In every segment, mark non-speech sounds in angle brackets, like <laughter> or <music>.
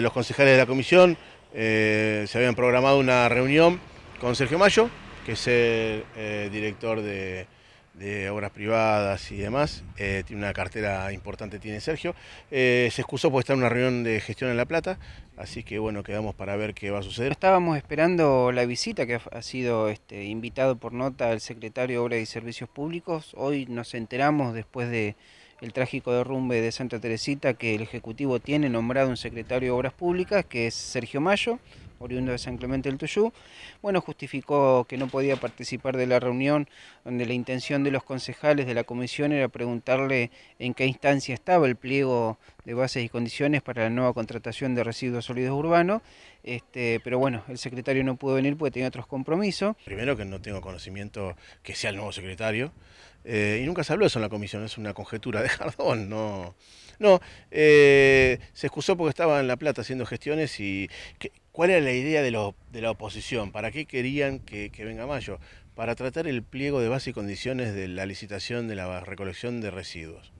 Eh, los concejales de la comisión eh, se habían programado una reunión con Sergio Mayo, que es el eh, director de, obras privadas y demás. tiene una cartera importante, tiene Sergio. se excusó por estar en una reunión de gestión en La Plata, así que bueno, quedamos para ver qué va a suceder. Estábamos esperando la visita que ha sido este, invitado por nota el secretario de Obras y Servicios Públicos. Hoy nos enteramos después de el trágico derrumbe de Santa Teresita que el Ejecutivo tiene nombrado un secretario de Obras Públicas, que es Sergio Mayo, oriundo de San Clemente del Tuyú, bueno, justificó que no podía participar de la reunión donde la intención de los concejales de la comisión era preguntarle en qué instancia estaba el pliego de bases y condiciones para la nueva contratación de residuos sólidos urbanos, este, pero bueno, el secretario no pudo venir porque tenía otros compromisos. Primero que no tengo conocimiento que sea el nuevo secretario, eh, y nunca se habló eso en la comisión, es una conjetura de <laughs> Jardón, no. No, eh, se excusó porque estaba en La Plata haciendo gestiones y ¿cuál era la idea de, la oposición? ¿Para qué querían que, venga Mayo? Para tratar el pliego de base y condiciones de la licitación de la recolección de residuos.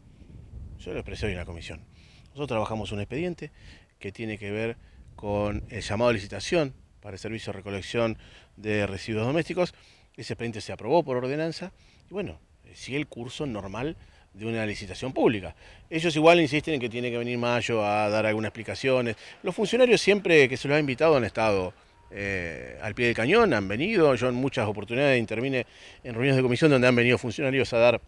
Yo lo expresé hoy en la comisión. Nosotros trabajamos un expediente que tiene que ver con el llamado a licitación para el servicio de recolección de residuos domésticos. Ese expediente se aprobó por ordenanza y bueno, sigue el curso normal de una licitación pública. Ellos igual insisten en que tiene que venir Mayo a dar algunas explicaciones. Los funcionarios siempre que se los ha invitado han estado eh, al pie del cañón, han venido. Yo en muchas oportunidades intervine en reuniones de comisión donde han venido funcionarios a dar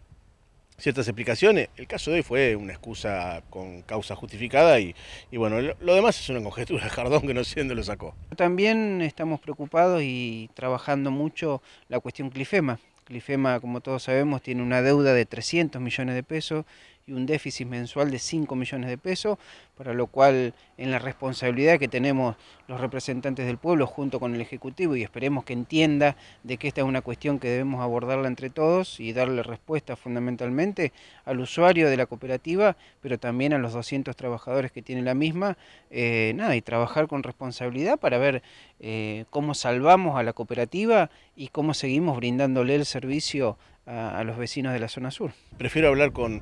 ciertas explicaciones. El caso de hoy fue una excusa con causa justificada y, bueno, lo, demás es una conjetura de Jardón que no siendo lo sacó. También estamos preocupados y trabajando mucho la cuestión clifema. IFEMA, como todos sabemos, tiene una deuda de 300 millones de pesos y un déficit mensual de 5 millones de pesos, para lo cual en la responsabilidad que tenemos los representantes del pueblo junto con el Ejecutivo y esperemos que entienda de que esta es una cuestión que debemos abordarla entre todos y darle respuesta fundamentalmente al usuario de la cooperativa, pero también a los 200 trabajadores que tiene la misma, eh, nada, y trabajar con responsabilidad para ver eh, cómo salvamos a la cooperativa y cómo seguimos brindándole el servicio a, los vecinos de la zona sur. Prefiero hablar con,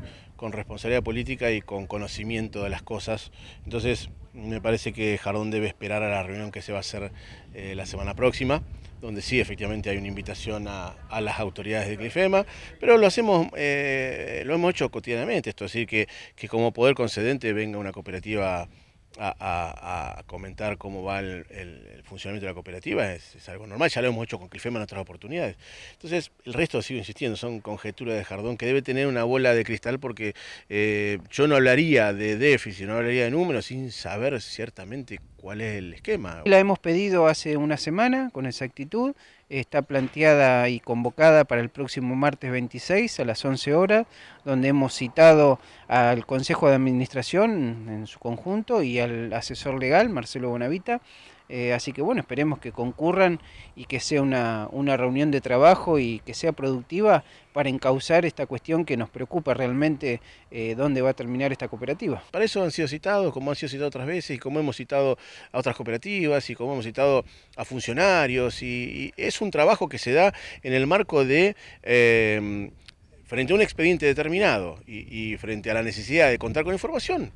responsabilidad política y con conocimiento de las cosas. Entonces, me parece que Jardón debe esperar a la reunión que se va a hacer eh, la semana próxima, donde sí, efectivamente, hay una invitación a, las autoridades de GRIFEMA, pero lo hacemos, eh, lo hemos hecho cotidianamente, esto es decir, que, que como poder concedente venga una cooperativa a, comentar cómo va el, funcionamiento de la cooperativa es, algo normal, ya lo hemos hecho con Clifema en otras oportunidades. Entonces, el resto sigo insistiendo, son conjeturas de Jardón que debe tener una bola de cristal porque eh, yo no hablaría de déficit, no hablaría de números sin saber ciertamente cuál es el esquema. La hemos pedido hace una semana con exactitud, está planteada y convocada para el próximo martes 26 a las 11 horas, donde hemos citado al Consejo de Administración en su conjunto y al asesor legal, Marcelo Bonavita, eh, así que bueno, esperemos que concurran y que sea una, reunión de trabajo y que sea productiva para encauzar esta cuestión que nos preocupa realmente eh, dónde va a terminar esta cooperativa. Para eso han sido citados, como han sido citados otras veces, y como hemos citado a otras cooperativas, y como hemos citado a funcionarios, y, es un trabajo que se da en el marco de... Em, frente a un expediente determinado y, frente a la necesidad de contar con información,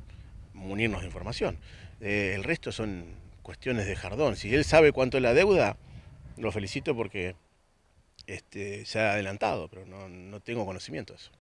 munirnos de información. Eh, el resto son cuestiones de Jardón. Si él sabe cuánto es la deuda, lo felicito porque este, se ha adelantado, pero no, no tengo conocimiento de eso.